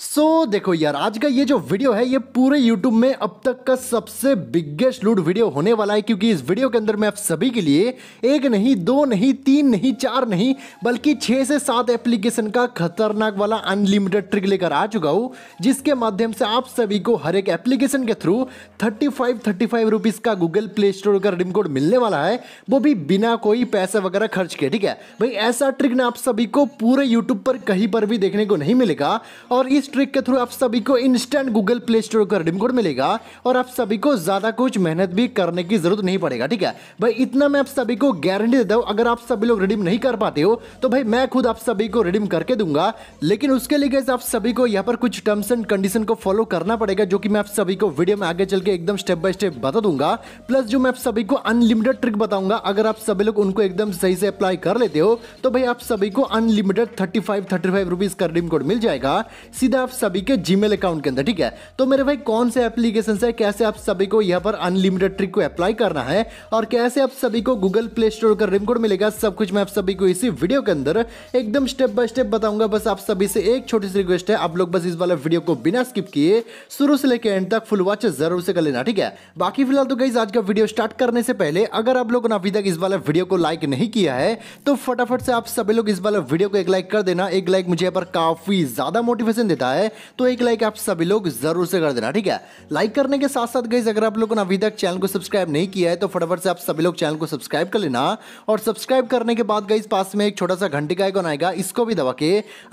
सो so, देखो यार आज का ये जो वीडियो है ये पूरे यूट्यूब में अब तक का सबसे बिगेस्ट लूड वीडियो होने वाला है क्योंकि इस वीडियो के अंदर मैं आप सभी के लिए एक नहीं दो नहीं तीन नहीं चार नहीं बल्कि छः से सात एप्लीकेशन का खतरनाक वाला अनलिमिटेड ट्रिक लेकर आ चुका हूँ जिसके माध्यम से आप सभी को हर एक एप्लीकेशन के through thirty five thirty five rupees का गूगल प्ले स्टोर का रिम कोड मिलने वाला है वो भी बिना कोई पैसा वगैरह खर्च के ठीक है भाई ऐसा ट्रिक ना आप सभी को पूरे यूट्यूब पर कहीं पर भी देखने को नहीं मिलेगा और इस ट्रिक के थ्रू आप सभी को इंस्टेंट गूगल प्ले स्टोर का रिडीम कोड मिलेगा और आप सभी को ज़्यादा कुछ मेहनत भी करने की जरूरत नहीं पड़ेगा ठीक है भाई इतना मैं आप सभी को गारंटी देता हूँ अगर आप सभी लोग रिडीम नहीं कर पाते हो तो भाई मैं खुद आप सभी को रिडीम करके दूंगा लेकिन उसके लिए गैस आप सभी को यहाँ पर कुछ टर्म्स एंड कंडीशन को फॉलो करना पड़ेगा जो कि मैं आप सभी को वीडियो में आगे चल के एकदम स्टेप बाय स्टेप बता दूंगा प्लस जो मैं आप सभी को अनलिमिटेड ट्रिक बताऊंगा अगर आप सभी लोग उनको एकदम सही से अप्लाई कर लेते हो तो भाई आप सभी को unlimited thirty five thirty five rupees का रिडीम कोड मिल जाएगा सीधा है आप सभी के जी अकाउंट के अंदर ठीक है तो मेरे भाई कौन से एप्लीकेशन है कैसे आप सभी को यहाँ पर अनलिमिटेड ट्रिक को अप्लाई करना है और कैसे आप सभी को गूगल प्ले स्टोर का रिम कोड मिलेगा सब कुछ मैं आप सभी को इसी वीडियो के अंदर एकदम स्टेप बाय स्टेप बताऊंगा बस आप सभी से एक छोटी सी रिक्वेस्ट है आप लोग बस इस वाला वीडियो को बिना स्किप किए शुरू से लेकर एंड तक फुल वॉच जरूर से कर लेना ठीक है बाकी फिलहाल तो गई आज का वीडियो स्टार्ट करने से पहले अगर आप लोगों ने अभी तक इस वाला वीडियो को लाइक नहीं किया है तो फटाफट से आप सभी लोग इस वाला वीडियो को एक लाइक कर देना एक लाइक मुझे यहाँ पर काफी ज्यादा मोटिवेशन देता है मिलता है तो एक लाइक आप सभी लोग जरूर से कर देना ठीक है लाइक करने के साथ साथ गई अगर आप लोगों ने अभी तक चैनल को सब्सक्राइब नहीं किया है तो फटाफट से आप सभी लोग चैनल को सब्सक्राइब कर लेना और सब्सक्राइब करने के बाद गई पास में एक छोटा सा घंटी का आइकॉन आएगा इसको भी दबा के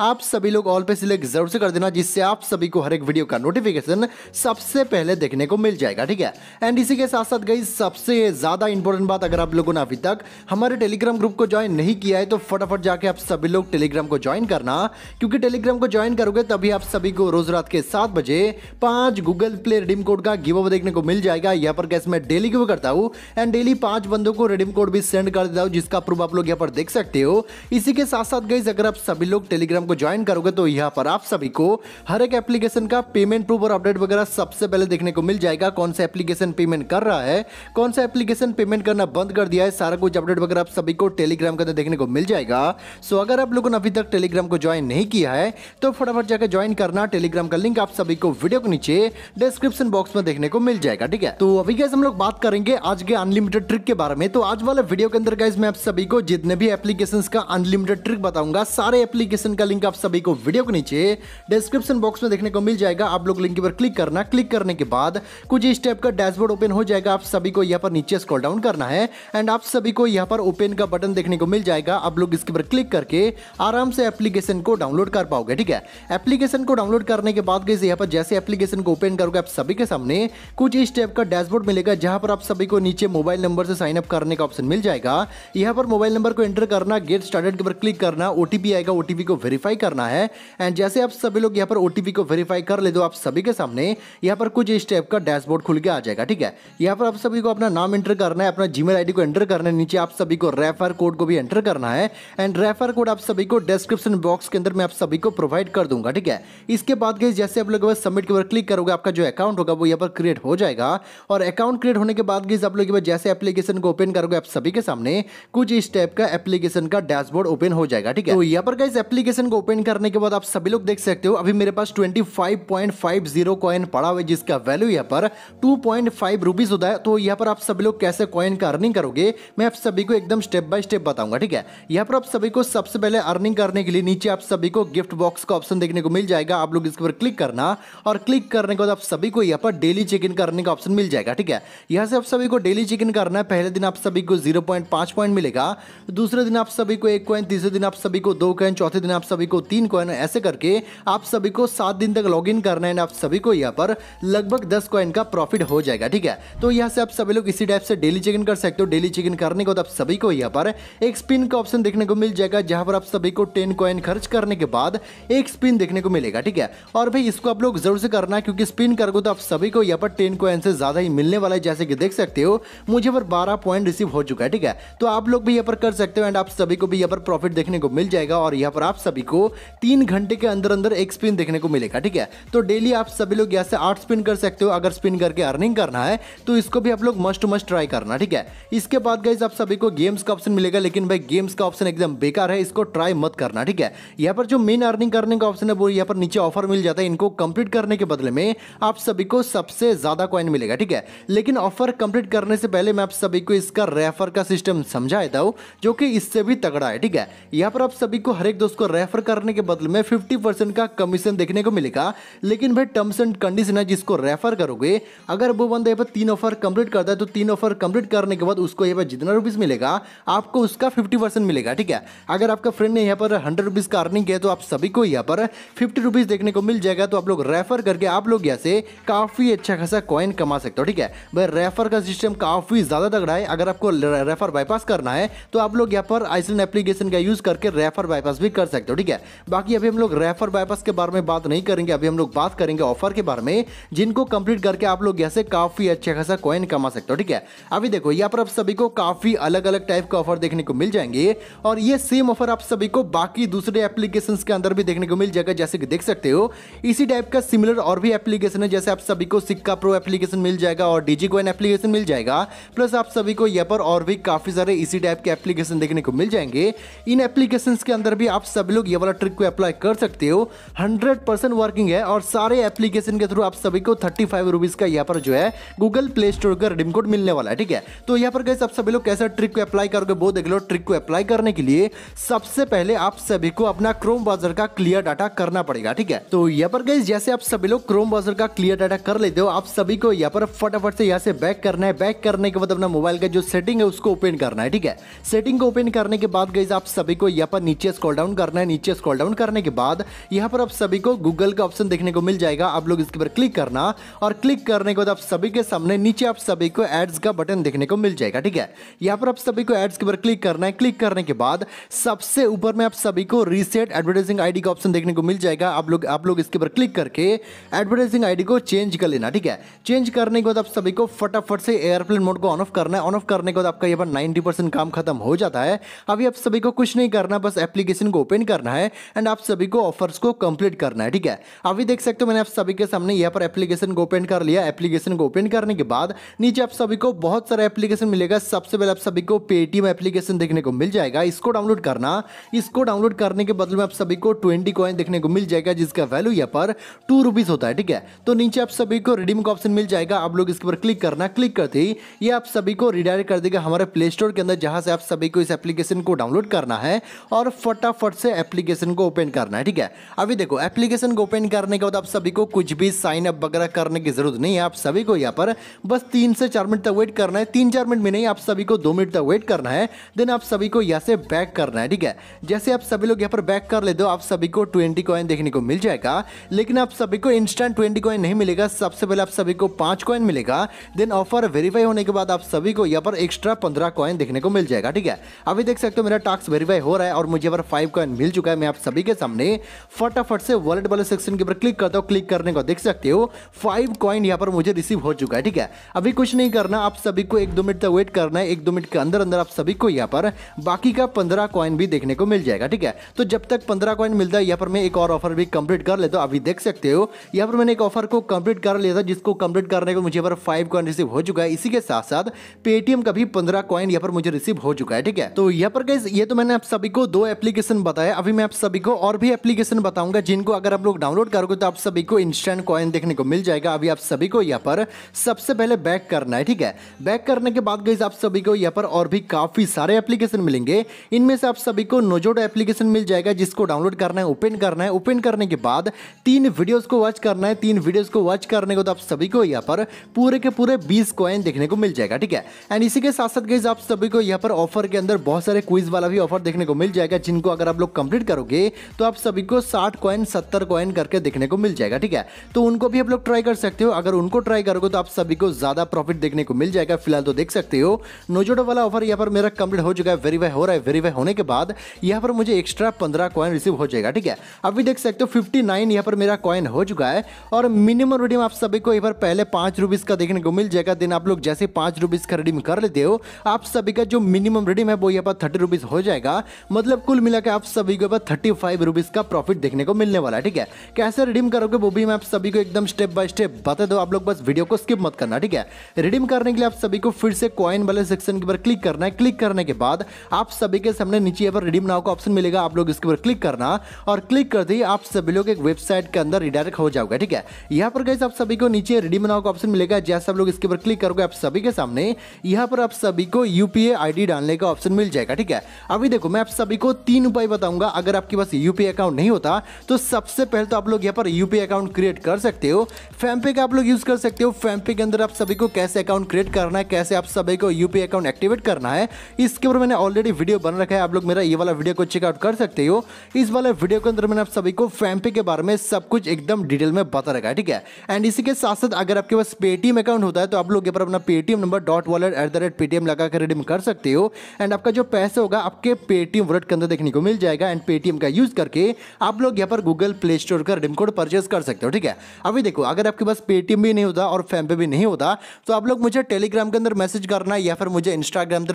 आप सभी लोग ऑल पे सिलेक्ट जरूर से कर देना जिससे आप सभी को हर एक वीडियो का नोटिफिकेशन सबसे पहले देखने को मिल जाएगा ठीक है एंड इसी के साथ साथ गई सबसे ज़्यादा इंपॉर्टेंट बात अगर आप लोगों ने अभी तक हमारे टेलीग्राम ग्रुप को ज्वाइन नहीं किया है तो फटाफट जाके आप सभी लोग टेलीग्राम को ज्वाइन करना क्योंकि टेलीग्राम को ज्वाइन करोगे तभी आप सभी को रोज रात के सात बजे पांच गूगल प्ले रिडीम कोड का गिव अवे देखने को मिल जाएगा यहाँ पर कैसे मैं डेली गिव करता हूँ एंड डेली पांच बंदों को रिडीम कोड भी सेंड कर देता हूँ जिसका प्रूफ आप लोग यहाँ पर देख सकते हो इसी के साथ साथ गई अगर आप सभी लोग टेलीग्राम को ज्वाइन करोगे तो यहाँ पर आप सभी को हर एक एप्लीकेशन का पेमेंट प्रूफ और अपडेट वगैरह सबसे पहले देखने को मिल जाएगा कौन सा एप्लीकेशन पेमेंट कर रहा है कौन सा एप्लीकेशन पेमेंट करना बंद कर दिया है सारा कुछ अपडेट वगैरह आप सभी को टेलीग्राम के अंदर देखने को मिल जाएगा सो अगर आप लोगों ने अभी तक टेलीग्राम को ज्वाइन नहीं किया है तो फटाफट जाकर ज्वाइन करना टेलीग्राम का लिंक आप सभी को वीडियो के नीचे डिस्क्रिप्शन बॉक्स में देखने को मिल जाएगा ठीक है तो अभी गैस हम लोग बात करेंगे आज के अनलिमिटेड ट्रिक के बारे में तो आज वाले वीडियो के अंदर गैस मैं आप सभी को जितने भी एप्लीकेशन का अनलिमिटेड ट्रिक बताऊंगा सारे एप्लीकेशन का लिंक आप सभी को वीडियो के नीचे डिस्क्रिप्शन बॉक्स में देखने को मिल जाएगा आप लोग लिंक पर क्लिक करना क्लिक करने के बाद कुछ इस टाइप का डैशबोर्ड ओपन हो जाएगा आप सभी को यहाँ पर नीचे स्क्रॉल डाउन करना है एंड आप सभी को यहाँ पर ओपन का बटन देखने को मिल जाएगा आप लोग इसके ऊपर क्लिक करके आराम से एप्लीकेशन को डाउनलोड कर पाओगे ठीक है एप्लीकेशन एप्लीकेशन को डाउनलोड करने के बाद गई यहाँ पर जैसे एप्लीकेशन को ओपन करोगे आप सभी के सामने कुछ इस टाइप का डैशबोर्ड मिलेगा जहां पर आप सभी को नीचे मोबाइल नंबर से साइन अप करने का ऑप्शन मिल जाएगा यहाँ पर मोबाइल नंबर को एंटर करना गेट स्टार्टेड के ऊपर क्लिक करना ओटीपी आएगा ओटीपी को वेरीफाई करना है एंड जैसे आप सभी लोग यहाँ पर ओटीपी को वेरीफाई कर ले दो आप सभी के सामने यहाँ पर कुछ इस टाइप का डैशबोर्ड खुल के आ जाएगा ठीक है यहाँ पर आप सभी को अपना नाम एंटर करना है अपना जीमेल आईडी को एंटर करना है नीचे आप सभी को रेफर कोड को भी एंटर करना है एंड रेफर कोड आप सभी को डिस्क्रिप्शन बॉक्स के अंदर मैं आप सभी को प्रोवाइड कर दूंगा ठीक है इसके बाद गई जैसे आप लोग सबमिट के ऊपर क्लिक करोगे आपका जो अकाउंट होगा वो यहाँ पर क्रिएट हो जाएगा और अकाउंट क्रिएट होने के बाद गई आप लोग जैसे एप्लीकेशन को ओपन करोगे आप सभी के सामने कुछ इस टाइप का एप्लीकेशन का डैशबोर्ड ओपन हो जाएगा ठीक है तो यहाँ पर गाइज एप्लीकेशन को ओपन करने के बाद आप सभी लोग देख सकते हो अभी मेरे पास 25.50 कॉइन पड़ा हुआ है जिसका वैल्यू यहाँ पर टू पॉइंट रुपीज होता है तो यहाँ पर आप सभी लोग कैसे कॉइन का अर्निंग करोगे मैं आप सभी को एकदम स्टेप बाय स्टेप बताऊंगा ठीक है यहाँ पर आप सभी को सबसे पहले अर्निंग करने के लिए नीचे आप सभी को गिफ्ट बॉक्स का ऑप्शन देखने को मिल जाएगा जाएगा आप लोग इसके ऊपर क्लिक करना और क्लिक करने के बाद आप सभी को यहाँ पर डेली चेक इन करने का ऑप्शन मिल जाएगा ठीक है यहाँ से आप सभी को डेली चेक इन करना है पहले दिन आप सभी को जीरो पॉइंट पाँच पॉइंट मिलेगा दूसरे दिन आप सभी को एक कॉइन तीसरे दिन आप सभी को दो कॉइन चौथे दिन आप सभी को तीन कॉइन ऐसे करके आप सभी को सात दिन तक लॉग इन करना है आप सभी को यहाँ पर लगभग दस कॉइन का प्रॉफिट हो जाएगा ठीक है तो यहाँ से आप सभी लोग इसी टाइप से डेली चेक इन कर सकते हो डेली चेक इन करने के बाद आप सभी को यहाँ पर एक स्पिन का ऑप्शन देखने को मिल जाएगा जहाँ पर आप सभी को टेन कॉइन खर्च करने के बाद एक स्पिन देखने को मिलेगा मिलेगा ठीक है और भाई इसको आप लोग जरूर से करना क्योंकि स्पिन करोगे तो आप सभी को यहाँ पर टेन कॉइन से ज़्यादा ही मिलने वाला है जैसे कि देख सकते हो मुझे पर बारह पॉइंट रिसीव हो चुका है ठीक है तो आप लोग भी यहाँ पर कर सकते हो एंड आप सभी को भी यहाँ पर प्रॉफिट देखने को मिल जाएगा और यहाँ पर आप सभी को तीन घंटे के अंदर अंदर एक स्पिन देखने को मिलेगा ठीक है तो डेली आप सभी लोग यहाँ से आठ स्पिन कर सकते हो अगर स्पिन करके अर्निंग करना है तो इसको भी आप लोग मस्ट टू मस्ट ट्राई करना ठीक है इसके बाद गाइज आप सभी को गेम्स का ऑप्शन मिलेगा लेकिन भाई गेम्स का ऑप्शन एकदम बेकार है इसको ट्राई मत करना ठीक है यहाँ पर जो मेन अर्निंग करने का ऑप्शन है वो यहाँ पर पर नीचे ऑफर मिल जाता है इनको कंप्लीट करने के बदले में आप सभी को सबसे ज़्यादा कॉइन मिलेगा ठीक है लेकिन ऑफर कंप्लीट करने से पहले मैं आप सभी को इसका रेफर का सिस्टम समझा देता हूँ जो कि इससे भी तगड़ा है ठीक है यहाँ पर आप सभी को हर एक दोस्त को रेफर करने के बदले में फिफ्टी का कमीशन देखने को मिलेगा लेकिन भाई टर्म्स एंड कंडीशन है जिसको रेफर करोगे अगर वो बंदा यहाँ पर तीन ऑफर कंप्लीट करता है तो तीन ऑफर कंप्लीट करने के बाद उसको यहाँ पर जितना रुपीज़ मिलेगा आपको उसका फिफ्टी मिलेगा ठीक है अगर आपका फ्रेंड ने यहाँ पर हंड्रेड रुपीज़ का अर्निंग किया तो आप सभी को यहाँ पर फिफ्टी रुपीज़ देखने को मिल जाएगा तो आप लोग रेफर करके आप लोग यहाँ से काफ़ी अच्छा खासा कॉइन कमा सकते हो ठीक है भाई रेफर का सिस्टम काफ़ी ज़्यादा तगड़ा है अगर आपको रेफर बाईपास करना है तो आप लोग यहाँ पर आइसलैंड एप्लीकेशन का यूज़ करके रेफर बाईपास भी कर सकते हो ठीक है बाकी अभी हम लोग रेफर बाईपास के बारे में बात नहीं करेंगे अभी हम लोग बात करेंगे ऑफर के बारे में जिनको कंप्लीट करके आप लोग यहाँ से काफ़ी अच्छा खासा कॉइन कमा सकते हो ठीक है अभी देखो यहाँ पर आप सभी को काफ़ी अलग अलग टाइप का ऑफर देखने को मिल जाएंगे और ये सेम ऑफर आप सभी को बाकी दूसरे एप्लीकेशन के अंदर भी देखने को मिल जाएगा जैसे कि देख सकते हो इसी टाइप का सिमिलर और भी एप्लीकेशन है जैसे आप सभी को सिक्का प्रो एप्लीकेशन मिल जाएगा और डीजी कोइन एप्लीकेशन मिल जाएगा प्लस आप सभी को यहाँ पर और भी काफ़ी सारे इसी टाइप के एप्लीकेशन देखने को मिल जाएंगे इन एप्लीकेशन के अंदर भी आप सभी लोग ये वाला ट्रिक को अप्लाई कर सकते हो हंड्रेड वर्किंग है और सारे एप्लीकेशन के थ्रू आप सभी को थर्टी फाइव का यहाँ पर जो है गूगल प्ले स्टोर का रिडीम कोड मिलने वाला है ठीक है तो यहाँ पर कैसे आप सभी लोग कैसा ट्रिक को अप्लाई करोगे वो देख लो ट्रिक को अप्लाई करने के लिए सबसे पहले आप सभी को अपना क्रोम ब्राउजर का क्लियर डाटा करना पड़ेगा मिलेगा ठीक है तो यहाँ पर गई जैसे आप सभी लोग क्रोम ब्राउजर का क्लियर डाटा कर लेते हो आप सभी को यहाँ पर फटाफट से यहाँ से बैक करना है बैक करने के बाद अपना मोबाइल का जो सेटिंग है उसको ओपन करना है ठीक है सेटिंग को ओपन करने के बाद गई आप सभी को यहाँ पर नीचे स्कॉल डाउन करना है नीचे स्कॉल डाउन करने के बाद यहाँ पर आप सभी को गूगल का ऑप्शन देखने को मिल जाएगा आप लोग इसके ऊपर क्लिक करना और क्लिक करने के बाद आप सभी के सामने नीचे आप सभी को एड्स का बटन देखने को मिल जाएगा ठीक है यहाँ पर आप सभी को एड्स के ऊपर क्लिक करना है क्लिक करने के बाद सबसे ऊपर में आप सभी को रीसेट एडवर्टाइजिंग आईडी का ऑप्शन देखने को मिल जाएगा जाएगा आप लोग आप लोग इसके ऊपर क्लिक करके एडवर्टाइजिंग आईडी को चेंज कर लेना ठीक है चेंज करने के बाद आप सभी को फटाफट से एयरप्लेन मोड को ऑन ऑफ करना है ऑन ऑफ करने के बाद आपका यहाँ पर नाइन्टी परसेंट काम खत्म हो जाता है अभी आप सभी को कुछ नहीं करना बस एप्लीकेशन को ओपन करना है एंड आप सभी को ऑफर्स को कंप्लीट करना है ठीक है अभी देख सकते हो मैंने आप सभी के सामने यहाँ पर एप्लीकेशन को ओपन कर लिया एप्लीकेशन को ओपन करने के बाद नीचे आप सभी को बहुत सारा एप्लीकेशन मिलेगा सबसे पहले आप सभी को पेटीएम एप्लीकेशन देखने को मिल जाएगा इसको डाउनलोड करना इसको डाउनलोड करने के बदले में आप सभी को ट्वेंटी कॉइन देखने को मिल जाएगा जाएगा जिसका वैल्यू यहाँ पर टू रुपीज़ होता है ठीक है तो नीचे आप सभी को रिडीम का ऑप्शन मिल जाएगा आप लोग इसके ऊपर क्लिक करना क्लिक करते ही ये आप सभी को रिडायरेक्ट कर देगा हमारे प्ले स्टोर के अंदर जहां से आप सभी को इस एप्लीकेशन को डाउनलोड करना है और फटाफट से एप्लीकेशन को ओपन करना है ठीक है अभी देखो एप्लीकेशन को ओपन करने के बाद आप सभी को कुछ भी साइन अप वगैरह करने की जरूरत नहीं है आप सभी को यहाँ पर बस तीन से चार मिनट तक वेट करना है तीन चार मिनट में नहीं आप सभी को दो मिनट तक वेट करना है देन आप सभी को यहाँ से बैक करना है ठीक है जैसे आप सभी लोग यहाँ पर बैक कर लेते हो आप सभी को ट्वेंटी कॉइन देखने देखने को मिल जाएगा लेकिन आप सभी को इंस्टेंट ट्वेंटी कॉइन नहीं मिलेगा सबसे पहले आप सभी को पांच कॉइन मिलेगा देन ऑफर वेरीफाई होने के बाद आप सभी को यहाँ पर एक्स्ट्रा पंद्रह कॉइन देखने को मिल जाएगा ठीक है अभी देख सकते हो मेरा टास्क वेरीफाई हो रहा है और मुझे यहाँ पर फाइव कॉइन मिल चुका है मैं आप सभी के सामने फटाफट से वॉलेट वाले सेक्शन के ऊपर क्लिक करता हूँ क्लिक करने को देख सकते हो फाइव कॉइन यहाँ पर मुझे रिसीव हो चुका है ठीक है अभी कुछ नहीं करना आप सभी को एक दो मिनट तक वेट करना है एक दो मिनट के अंदर अंदर आप सभी को यहाँ पर बाकी का पंद्रह कॉइन भी देखने को मिल जाएगा ठीक है तो जब तक पंद्रह कॉइन मिलता है यहाँ पर मैं एक और ऑफर भी कंप्लीट कर लेता तो हूँ अभी देख सकते हो यहाँ पर मैंने एक ऑफर को कंप्लीट कर लिया था जिसको कंप्लीट करने को मुझे यहाँ पर फाइव कॉइन रिसीव हो चुका है इसी के साथ साथ पेटीएम का भी पंद्रह कॉइन यहाँ पर मुझे रिसीव हो चुका है ठीक है तो यहाँ पर गैस ये तो मैंने आप सभी को दो एप्लीकेशन बताया अभी मैं आप सभी को और भी एप्लीकेशन बताऊंगा जिनको अगर आप लोग डाउनलोड करोगे तो आप सभी को इंस्टेंट कॉइन देखने को मिल जाएगा अभी आप सभी को यहाँ पर सबसे पहले बैक करना है ठीक है बैक करने के बाद गई आप सभी को यहाँ पर और भी काफ़ी सारे एप्लीकेशन मिलेंगे इनमें से आप सभी को नोजोडो एप्लीकेशन मिल जाएगा जिसको डाउनलोड करना है ओपन करना है ओपन करने के बाद तीन वीडियोस को वॉच करना है तीन वीडियोस को वॉच करने को तो आप सभी को यहाँ पर पूरे के पूरे बीस कॉइन देखने को मिल जाएगा ठीक है एंड इसी के साथ साथ गई आप सभी को यहाँ पर ऑफर के अंदर बहुत सारे क्विज वाला भी ऑफर देखने को मिल जाएगा जिनको अगर आप लोग कंप्लीट करोगे तो आप सभी को साठ कॉइन सत्तर कॉइन करके देखने को मिल जाएगा ठीक है तो उनको भी आप लोग ट्राई कर सकते हो अगर उनको ट्राई करोगे तो आप सभी को ज़्यादा प्रॉफिट देखने को मिल जाएगा फिलहाल तो देख सकते हो नोजोडो वाला ऑफर यहाँ पर मेरा कंप्लीट हो चुका है वेरीफाई हो रहा है वेरीफाई होने के बाद यहाँ पर मुझे एक्स्ट्रा पंद्रह कॉइन रिसीव हो जाएगा ठीक है अभी देख सकते सकते हो फिफ्टी नाइन यहाँ पर मेरा कॉइन हो चुका है और मिनिमम रिडीम आप सभी को यहाँ पर पहले पाँच रुपीज़ का देखने को मिल जाएगा दिन आप लोग जैसे पाँच रुपीज़ का रिडीम कर लेते हो आप सभी का जो मिनिमम रिडीम है वो यहाँ पर थर्टी रुपीज़ हो जाएगा मतलब कुल मिला के आप सभी को थर्टी फाइव रुपीज़ का प्रॉफिट देखने को मिलने वाला है ठीक है कैसे रिडीम करोगे वो भी मैं आप सभी को एकदम स्टेप बाय स्टेप बता दो आप लोग बस वीडियो को स्किप मत करना ठीक है रिडीम करने के लिए आप सभी को फिर से कॉइन वाले सेक्शन के ऊपर क्लिक करना है क्लिक करने के बाद आप सभी के सामने नीचे यहाँ पर रिडीम नाव का ऑप्शन मिलेगा आप लोग इसके ऊपर क्लिक करना और क्लिक करते ही आप सभी लोग एक वेबसाइट के अंदर रिडायरेक्ट हो जाओगे ठीक है यहाँ पर गैस आप सभी को नीचे रेडी बनाओ का ऑप्शन मिलेगा जैसे आप लोग इसके ऊपर क्लिक करोगे आप सभी के सामने यहाँ पर आप सभी को यूपीए आई डालने का ऑप्शन मिल जाएगा ठीक है अभी देखो मैं आप सभी को तीन उपाय बताऊंगा अगर आपके पास यूपीए अकाउंट नहीं होता तो सबसे पहले तो आप लोग यहाँ पर यूपीए अकाउंट क्रिएट कर सकते हो फैमपे का आप लोग यूज कर सकते हो फैमपे के अंदर आप सभी को कैसे अकाउंट क्रिएट करना है कैसे आप सभी को यूपीआई अकाउंट एक्टिवेट करना है इसके ऊपर मैंने ऑलरेडी वीडियो बन रखा है आप लोग मेरा ये वाला वीडियो को चेकआउट कर सकते हो इस वाले वीडियो के अंदर मैंने आप सभी को फैम्पे के बारे में सब कुछ एकदम डिटेल में बता रखा है ठीक है एंड इसी के साथ साथ अगर आपके पास पेटीएम अकाउंट होता है तो आप लोग यहाँ पर अपना Paytm number dot wallet at the rate Paytm लगा कर रिडीम कर सकते हो एंड आपका जो पैसा होगा आपके पेटीएम वॉलेट के अंदर देखने को मिल जाएगा एंड पेटीएम का यूज करके आप लोग यहाँ पर गूगल प्ले स्टोर का रिडीम कोड परचेज कर सकते हो ठीक है अभी देखो अगर आपके पास पेटीएम भी नहीं होता और फैम्पे भी नहीं होता तो आप लोग मुझे टेलीग्राम के अंदर मैसेज करना या फिर मुझे इंस्टाग्राम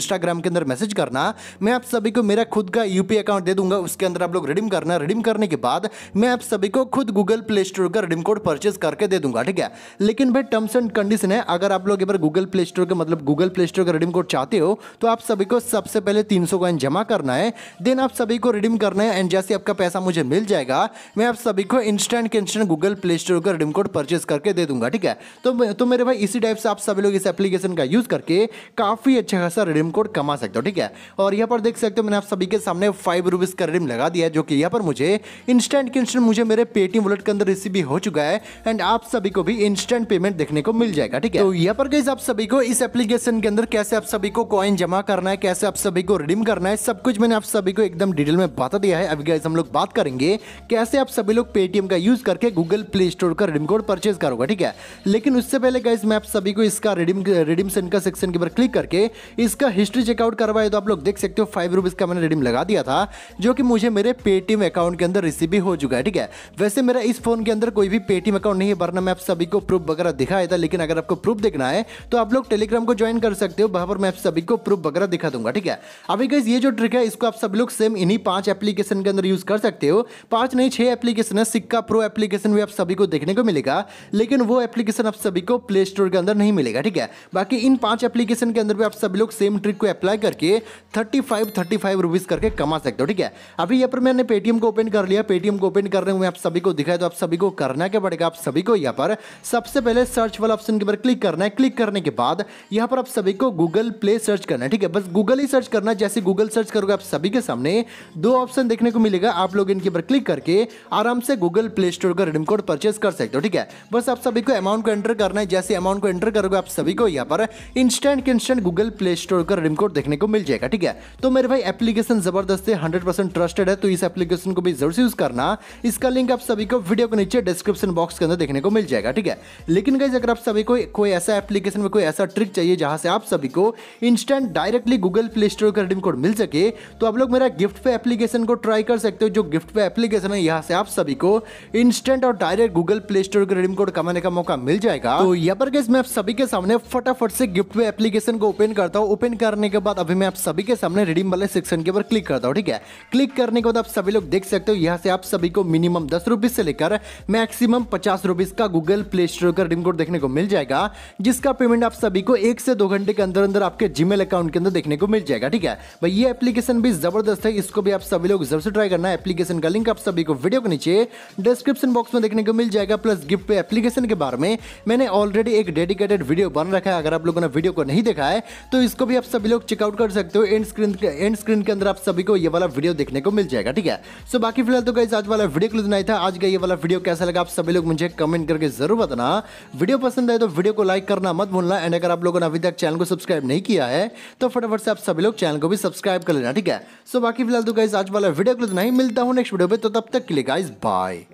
इंस्टाग्राम के अंदर मैसेज करना मैं आप सभी को मेरा खुद का यूपी अकाउंट दे दूंगा उसके अंदर आप लोग रिडीम करना रिडीम करने के बाद मैं आप सभी को खुद गूगल प्ले स्टोर का रिडीम कोड परचेज करके दे दूंगा ठीक है लेकिन भाई टर्म्स एंड कंडीशन है अगर आप लोग एक बार गूगल प्ले स्टोर का मतलब गूगल प्ले स्टोर का रिडीम कोड चाहते हो तो आप सभी को सबसे पहले तीन सौ कॉइन जमा करना है देन आप सभी को रिडीम करना है एंड जैसे आपका पैसा मुझे मिल जाएगा मैं आप सभी को इंस्टेंट के इंस्टेंट गूगल प्ले स्टोर का रिडीम कोड परचेज करके दे दूंगा ठीक है तो तो मेरे भाई इसी टाइप से आप सभी लोग इस एप्लीकेशन का यूज़ करके काफ़ी अच्छा खासा रिडीम कोड कमा सकते हो ठीक है और यहाँ पर देख सकते हो मैंने आप सभी के सामने फाइव रुपीज़ का रिडीम लगा दिया जो कि यहाँ पर मुझे इंस्टेंट की इंस्टेंट मुझे मेरे पेटीएम वॉलेट के अंदर रिसीव भी हो चुका है एंड आप सभी को भी इंस्टेंट पेमेंट देखने को मिल जाएगा ठीक है तो यहाँ पर गई आप सभी को इस एप्लीकेशन के अंदर कैसे आप सभी को कॉइन जमा करना है कैसे आप सभी को रिडीम करना है सब कुछ मैंने आप सभी को एकदम डिटेल में बता दिया है अभी गैस हम लोग बात करेंगे कैसे आप सभी लोग पेटीएम का यूज करके गूगल प्ले स्टोर का रिडीम कोड परचेज करोगे ठीक है लेकिन उससे पहले गैस मैं आप सभी को इसका रिडीम रिडीमशन का सेक्शन के ऊपर क्लिक करके इसका हिस्ट्री चेकआउट करवाए तो आप लोग देख सकते हो फाइव रुपीज का मैंने रिडीम लगा दिया था जो कि मुझे मेरे पेटीएम अकाउंट के अंदर से भी हो चुका है ठीक है वैसे मेरा इस फोन के अंदर कोई भी पेटीएम अकाउंट नहीं है वरना मैं आप सभी को प्रूफ वगैरह दिखाया था लेकिन अगर आपको प्रूफ देखना है तो आप लोग टेलीग्राम को ज्वाइन कर सकते हो वहां पर मैं आप सभी को प्रूफ वगैरह दिखा दूंगा ठीक है अभी गैस ये जो ट्रिक है इसको आप सब लोग सेम इन्हीं पांच एप्लीकेशन के अंदर यूज कर सकते हो पांच नहीं छह एप्लीकेशन है सिक्का प्रो एप्लीकेशन भी आप सभी को देखने को मिलेगा लेकिन वो एप्लीकेशन आप सभी को प्ले स्टोर के अंदर नहीं मिलेगा ठीक है बाकी इन पांच एप्लीकेशन के अंदर भी आप सभी लोग सेम ट्रिक को अप्लाई करके thirty five thirty five rupees करके कमा सकते हो ठीक है अभी यहाँ पर मैंने पेटीएम को ओपन कर लिया पेटीएम को ओपन कर रहे हुए आप सभी को दिखाए तो आप सभी को करना क्या पड़ेगा आप सभी को यहाँ पर सबसे पहले सर्च वाला ऑप्शन के ऊपर क्लिक करना है क्लिक करने के बाद यहाँ पर आप सभी को गूगल प्ले सर्च करना है ठीक है बस गूगल ही सर्च करना जैसे गूगल सर्च करोगे आप सभी के सामने दो ऑप्शन देखने को मिलेगा आप लोग इनके ऊपर क्लिक करके आराम से गूगल प्ले स्टोर का रिडीम कोड परचेस कर सकते हो ठीक है बस आप सभी को अमाउंट को एंटर करना है जैसे अमाउंट को एंटर करोगे आप सभी को यहाँ पर इंस्टेंट के इंस्टेंट गूगल प्ले स्टोर का रिडीम कोड देखने को मिल जाएगा ठीक है तो मेरे भाई एप्लीकेशन जबरदस्त है हंड्रेड ट्रस्टेड है तो इस एप्लीकेशन को भी जरूर से यूज करना इसका लिंक आप सभी को वीडियो के नीचे डिस्क्रिप्शन बॉक्स के अंदर देखने को मिल जाएगा ठीक है लेकिन गाइज अगर आप सभी को कोई ऐसा एप्लीकेशन में कोई ऐसा ट्रिक चाहिए जहां से आप सभी को instant directly Google Play Store का रिडीम कोड मिल सके तो आप लोग मेरा गिफ्ट पे एप्लीकेशन को ट्राई कर सकते हो जो गिफ्ट पे एप्लीकेशन है यहाँ से आप सभी को इंस्टेंट और डायरेक्ट गूगल प्ले स्टोर का रिडीम कोड कमाने का मौका मिल जाएगा तो यहाँ पर गैस मैं आप सभी के सामने फटाफट से गिफ्ट पे एप्लीकेशन को ओपन करता हूँ ओपन करने के बाद अभी मैं आप सभी के सामने रिडीम वाले सेक्शन के ऊपर क्लिक करता हूँ ठीक है क्लिक करने के बाद आप सभी लोग देख सकते हो यहाँ से आप सभी को मिनिमम दस रुपीज से लेकर मैक्सिमम पचास रुपीज का गूगल प्ले स्टोर का रिम कोड देखने को मिल जाएगा जिसका पेमेंट आप सभी को एक से दो घंटे के अंदर अंदर आपके जीमेल अकाउंट के अंदर देखने को मिल जाएगा ठीक है भाई ये एप्लीकेशन भी जबरदस्त है इसको भी आप सभी लोग जरूर से ट्राई करना एप्लीकेशन का लिंक आप सभी को वीडियो के नीचे डिस्क्रिप्शन बॉक्स में देखने को मिल जाएगा प्लस गिफ्ट पे एप्लीकेशन के बारे में मैंने ऑलरेडी एक डेडिकेटेड वीडियो बन रखा है अगर आप लोगों ने वीडियो को नहीं देखा है तो इसको भी आप सभी लोग चेकआउट कर सकते हो एंड स्क्रीन एंड स्क्रीन के अंदर आप सभी को ये वाला वीडियो देखने को मिल जाएगा ठीक है सो बाकी फिलहाल तो गाइस आज वाला वीडियो क्लिप तो नहीं था आज का ये वाला वीडियो कैसा लगा आप सभी लोग मुझे कमेंट करके जरूर बताना वीडियो पसंद आए तो वीडियो को लाइक करना मत भूलना एंड अगर आप लोगों ने अभी तक चैनल को सब्सक्राइब नहीं किया है तो फटाफट से आप सभी लोग चैनल को भी सब्सक्राइब कर लेना ठीक है सो बाकी फिलहाल तो गाइज आज वाला वीडियो क्लिप तो नहीं मिलता हूँ नेक्स्ट वीडियो पर तो तब तक के लिए गाइज बाय